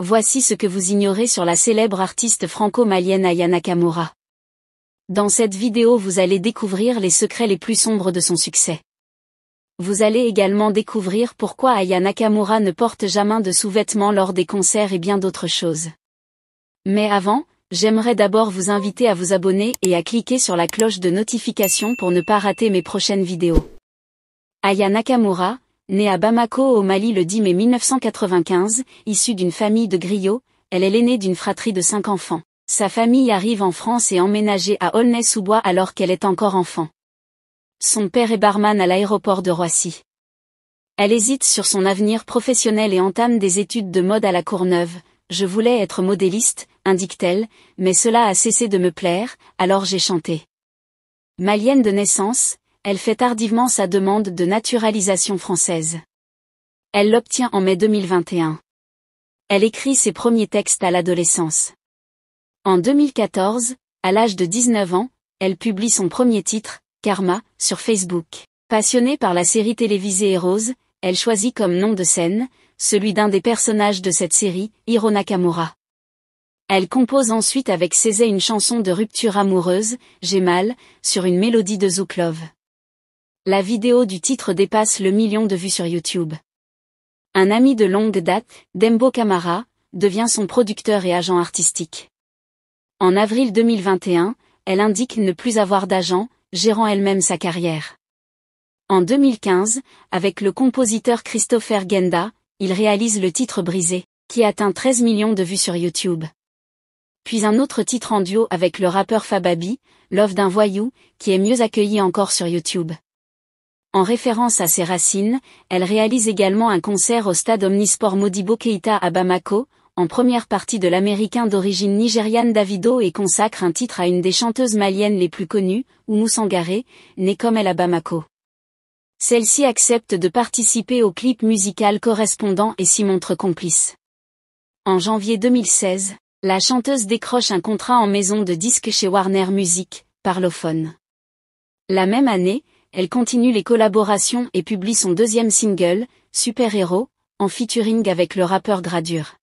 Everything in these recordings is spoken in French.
voici ce que vous ignorez sur la célèbre artiste franco-malienne Aya Nakamura. Dans cette vidéo vous allez découvrir les secrets les plus sombres de son succès. Vous allez également découvrir pourquoi Aya Nakamura ne porte jamais de sous-vêtements lors des concerts et bien d'autres choses. Mais avant, j'aimerais d'abord vous inviter à vous abonner et à cliquer sur la cloche de notification pour ne pas rater mes prochaines vidéos. Aya Nakamura, Née à Bamako au Mali le 10 mai 1995, issue d'une famille de griots, elle est l'aînée d'une fratrie de cinq enfants. Sa famille arrive en France et emménagée à Aulnay-sous-Bois alors qu'elle est encore enfant. Son père est barman à l'aéroport de Roissy. Elle hésite sur son avenir professionnel et entame des études de mode à la Courneuve. Je voulais être modéliste, indique-t-elle, mais cela a cessé de me plaire, alors j'ai chanté. Malienne de naissance, elle fait tardivement sa demande de naturalisation française. Elle l'obtient en mai 2021. Elle écrit ses premiers textes à l'adolescence. En 2014, à l'âge de 19 ans, elle publie son premier titre, Karma, sur Facebook. Passionnée par la série télévisée Heroes, elle choisit comme nom de scène, celui d'un des personnages de cette série, Hiro Kamura. Elle compose ensuite avec Césé une chanson de rupture amoureuse, J'ai mal, sur une mélodie de Zouklov. La vidéo du titre dépasse le million de vues sur YouTube. Un ami de longue date, Dembo Camara, devient son producteur et agent artistique. En avril 2021, elle indique ne plus avoir d'agent, gérant elle-même sa carrière. En 2015, avec le compositeur Christopher Genda, il réalise le titre Brisé, qui atteint 13 millions de vues sur YouTube. Puis un autre titre en duo avec le rappeur Fababi, Love d'un voyou, qui est mieux accueilli encore sur YouTube. En référence à ses racines, elle réalise également un concert au stade Omnisport Modibo Keita à Bamako, en première partie de l'américain d'origine nigériane Davido et consacre un titre à une des chanteuses maliennes les plus connues, Oumu Sangaré, née comme elle à Bamako. Celle-ci accepte de participer au clip musical correspondant et s'y montre complice. En janvier 2016, la chanteuse décroche un contrat en maison de disques chez Warner Music, parlophone. La même année, elle continue les collaborations et publie son deuxième single, Super Héros, en featuring avec le rappeur Gradure.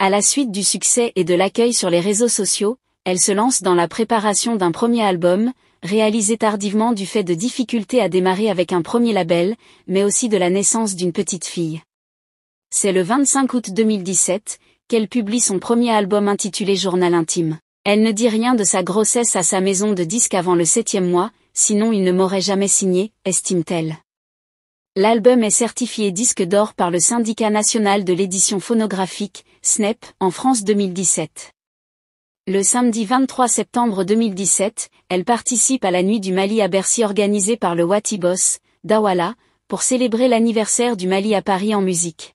À la suite du succès et de l'accueil sur les réseaux sociaux, elle se lance dans la préparation d'un premier album, réalisé tardivement du fait de difficultés à démarrer avec un premier label, mais aussi de la naissance d'une petite fille. C'est le 25 août 2017 qu'elle publie son premier album intitulé Journal intime. Elle ne dit rien de sa grossesse à sa maison de disques avant le septième mois, sinon il ne m'aurait jamais signé, estime-t-elle. L'album est certifié disque d'or par le syndicat national de l'édition phonographique, SNEP, en France 2017. Le samedi 23 septembre 2017, elle participe à la Nuit du Mali à Bercy organisée par le Watibos, Dawala, pour célébrer l'anniversaire du Mali à Paris en musique.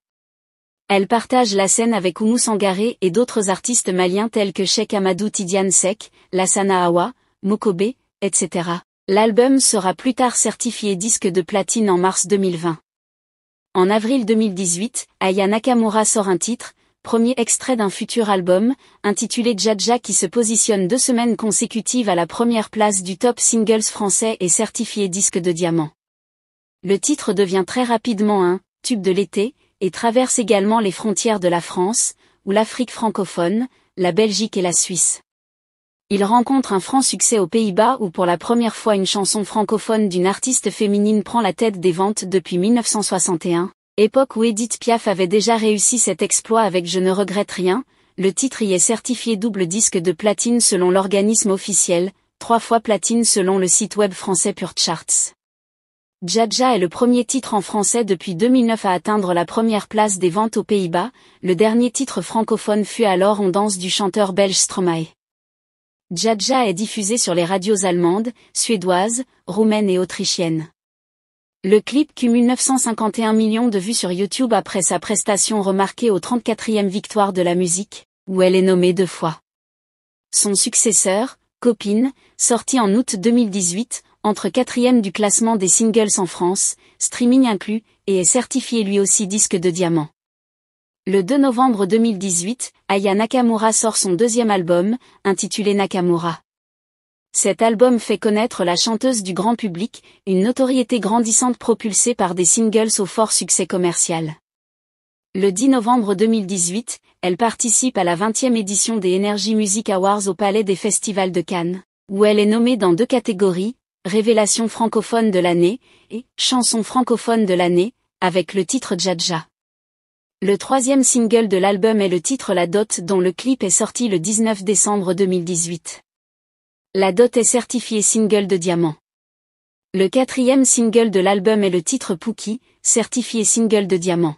Elle partage la scène avec Oumou Sangaré et d'autres artistes maliens tels que Sheikh Amadou Tidiane Sek, Lassana Awa, Mokobe, etc. L'album sera plus tard certifié disque de platine en mars 2020. En avril 2018, Aya Nakamura sort un titre, premier extrait d'un futur album, intitulé Jaja qui se positionne deux semaines consécutives à la première place du top singles français et certifié disque de diamant. Le titre devient très rapidement un tube de l'été et traverse également les frontières de la France, ou l'Afrique francophone, la Belgique et la Suisse il rencontre un franc succès aux Pays-Bas où pour la première fois une chanson francophone d'une artiste féminine prend la tête des ventes depuis 1961, époque où Edith Piaf avait déjà réussi cet exploit avec Je ne regrette rien, le titre y est certifié double disque de platine selon l'organisme officiel, trois fois platine selon le site web français Pure Charts. Jaja est le premier titre en français depuis 2009 à atteindre la première place des ventes aux Pays-Bas, le dernier titre francophone fut alors On danse du chanteur belge Stromae. Jaja est diffusé sur les radios allemandes, suédoises, roumaines et autrichiennes. Le clip cumule 951 millions de vues sur YouTube après sa prestation remarquée aux 34e Victoire de la musique, où elle est nommée deux fois. Son successeur, Copine, sorti en août 2018, entre quatrième du classement des singles en France, streaming inclus, et est certifié lui aussi disque de diamant. Le 2 novembre 2018, Aya Nakamura sort son deuxième album, intitulé Nakamura. Cet album fait connaître la chanteuse du grand public, une notoriété grandissante propulsée par des singles au fort succès commercial. Le 10 novembre 2018, elle participe à la 20e édition des Energy Music Awards au Palais des Festivals de Cannes, où elle est nommée dans deux catégories, Révélation francophone de l'année et Chanson francophone de l'année, avec le titre Jaja. Le troisième single de l'album est le titre La Dot dont le clip est sorti le 19 décembre 2018. La Dot est certifiée single de diamant. Le quatrième single de l'album est le titre Pookie, certifié single de diamant.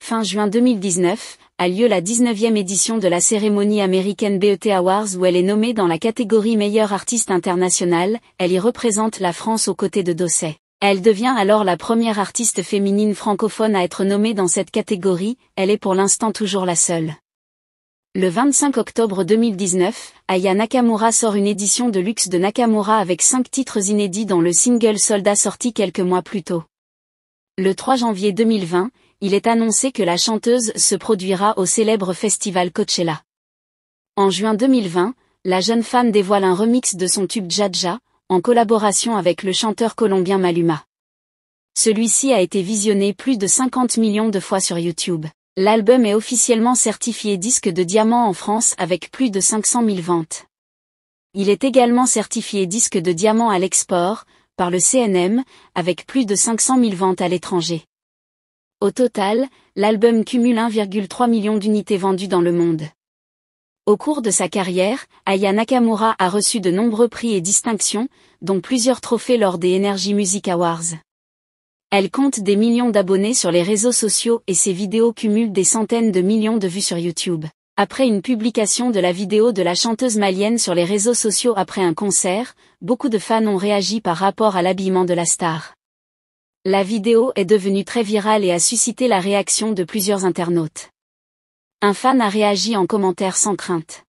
Fin juin 2019, a lieu la 19e édition de la cérémonie américaine BET Awards où elle est nommée dans la catégorie meilleure artiste international, elle y représente la France aux côtés de Dosset. Elle devient alors la première artiste féminine francophone à être nommée dans cette catégorie, elle est pour l'instant toujours la seule. Le 25 octobre 2019, Aya Nakamura sort une édition de luxe de Nakamura avec cinq titres inédits dont le single Soldat sorti quelques mois plus tôt. Le 3 janvier 2020, il est annoncé que la chanteuse se produira au célèbre festival Coachella. En juin 2020, la jeune femme dévoile un remix de son tube Jaja, en collaboration avec le chanteur colombien Maluma. Celui-ci a été visionné plus de 50 millions de fois sur YouTube. L'album est officiellement certifié disque de diamant en France avec plus de 500 000 ventes. Il est également certifié disque de diamant à l'export, par le CNM, avec plus de 500 000 ventes à l'étranger. Au total, l'album cumule 1,3 million d'unités vendues dans le monde. Au cours de sa carrière, Aya Nakamura a reçu de nombreux prix et distinctions, dont plusieurs trophées lors des Energy Music Awards. Elle compte des millions d'abonnés sur les réseaux sociaux et ses vidéos cumulent des centaines de millions de vues sur YouTube. Après une publication de la vidéo de la chanteuse malienne sur les réseaux sociaux après un concert, beaucoup de fans ont réagi par rapport à l'habillement de la star. La vidéo est devenue très virale et a suscité la réaction de plusieurs internautes. Un fan a réagi en commentaire sans crainte.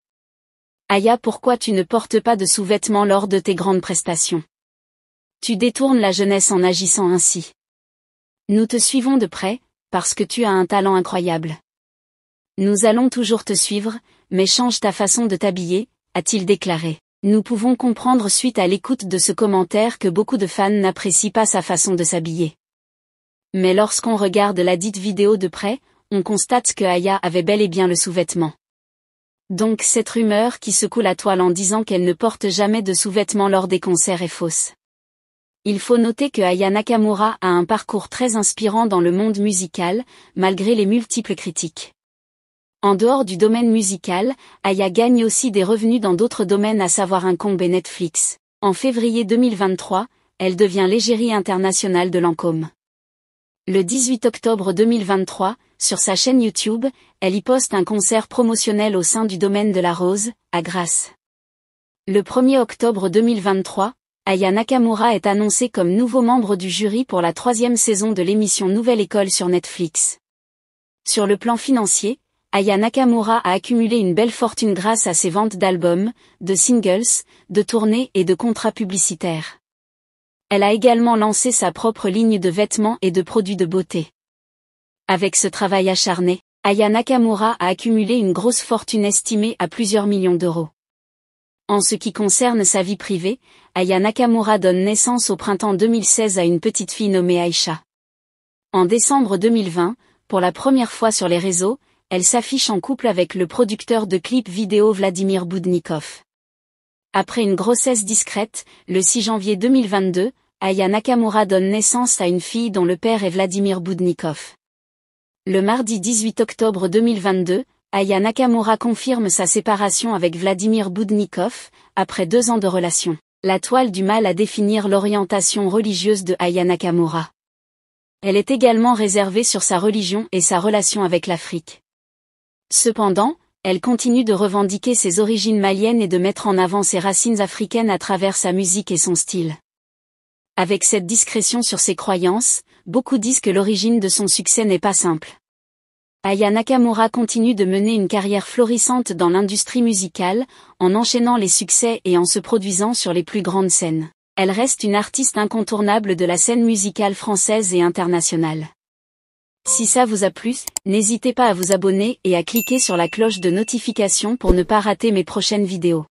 Aya pourquoi tu ne portes pas de sous-vêtements lors de tes grandes prestations Tu détournes la jeunesse en agissant ainsi. Nous te suivons de près, parce que tu as un talent incroyable. Nous allons toujours te suivre, mais change ta façon de t'habiller, a-t-il déclaré. Nous pouvons comprendre suite à l'écoute de ce commentaire que beaucoup de fans n'apprécient pas sa façon de s'habiller. Mais lorsqu'on regarde la dite vidéo de près, on constate que Aya avait bel et bien le sous-vêtement. Donc cette rumeur qui secoue la toile en disant qu'elle ne porte jamais de sous-vêtements lors des concerts est fausse. Il faut noter que Aya Nakamura a un parcours très inspirant dans le monde musical, malgré les multiples critiques. En dehors du domaine musical, Aya gagne aussi des revenus dans d'autres domaines à savoir un et Netflix. En février 2023, elle devient l'égérie internationale de Lancôme. Le 18 octobre 2023, sur sa chaîne YouTube, elle y poste un concert promotionnel au sein du domaine de la Rose, à Grasse. Le 1er octobre 2023, Aya Nakamura est annoncée comme nouveau membre du jury pour la troisième saison de l'émission Nouvelle École sur Netflix. Sur le plan financier, Aya Nakamura a accumulé une belle fortune grâce à ses ventes d'albums, de singles, de tournées et de contrats publicitaires. Elle a également lancé sa propre ligne de vêtements et de produits de beauté. Avec ce travail acharné, Aya Nakamura a accumulé une grosse fortune estimée à plusieurs millions d'euros. En ce qui concerne sa vie privée, Aya Nakamura donne naissance au printemps 2016 à une petite fille nommée Aisha. En décembre 2020, pour la première fois sur les réseaux, elle s'affiche en couple avec le producteur de clips vidéo Vladimir Boudnikov. Après une grossesse discrète, le 6 janvier 2022, Aya Nakamura donne naissance à une fille dont le père est Vladimir Boudnikov. Le mardi 18 octobre 2022, Aya Nakamura confirme sa séparation avec Vladimir Boudnikov, après deux ans de relation. La toile du mal à définir l'orientation religieuse de Aya Nakamura. Elle est également réservée sur sa religion et sa relation avec l'Afrique. Cependant, elle continue de revendiquer ses origines maliennes et de mettre en avant ses racines africaines à travers sa musique et son style. Avec cette discrétion sur ses croyances, beaucoup disent que l'origine de son succès n'est pas simple. Aya Nakamura continue de mener une carrière florissante dans l'industrie musicale, en enchaînant les succès et en se produisant sur les plus grandes scènes. Elle reste une artiste incontournable de la scène musicale française et internationale. Si ça vous a plu, n'hésitez pas à vous abonner et à cliquer sur la cloche de notification pour ne pas rater mes prochaines vidéos.